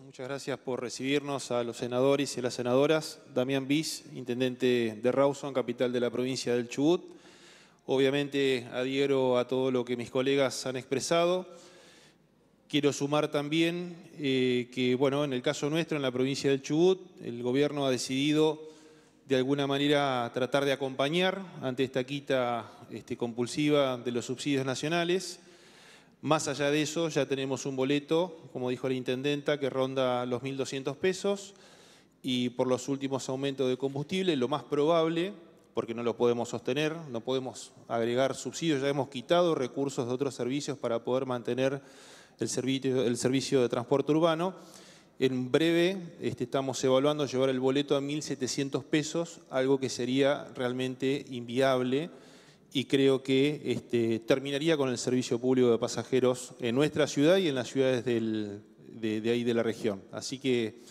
muchas gracias por recibirnos a los senadores y a las senadoras. Damián Bis, intendente de Rawson, capital de la provincia del Chubut. Obviamente adhiero a todo lo que mis colegas han expresado. Quiero sumar también eh, que, bueno, en el caso nuestro, en la provincia del Chubut, el gobierno ha decidido de alguna manera tratar de acompañar ante esta quita este, compulsiva de los subsidios nacionales. Más allá de eso, ya tenemos un boleto, como dijo la intendenta, que ronda los 1.200 pesos y por los últimos aumentos de combustible, lo más probable, porque no lo podemos sostener, no podemos agregar subsidios, ya hemos quitado recursos de otros servicios para poder mantener el servicio, el servicio de transporte urbano. En breve este, estamos evaluando llevar el boleto a 1.700 pesos, algo que sería realmente inviable y creo que este, terminaría con el servicio público de pasajeros en nuestra ciudad y en las ciudades de, ahí de la región. Así que,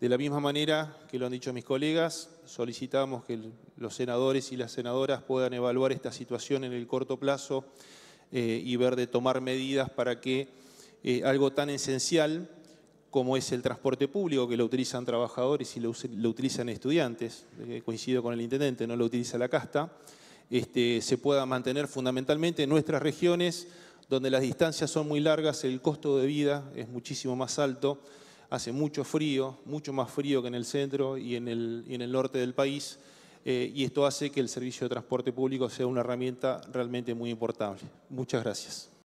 de la misma manera que lo han dicho mis colegas, solicitamos que los senadores y las senadoras puedan evaluar esta situación en el corto plazo eh, y ver de tomar medidas para que eh, algo tan esencial como es el transporte público, que lo utilizan trabajadores y lo, utilizan estudiantes, eh, coincido con el intendente, no lo utiliza la casta, este, se pueda mantener fundamentalmente en nuestras regiones, donde las distancias son muy largas, el costo de vida es muchísimo más alto, hace mucho frío, mucho más frío que en el centro y en el, norte del país, eh, y esto hace que el servicio de transporte público sea una herramienta realmente muy importante. Muchas gracias.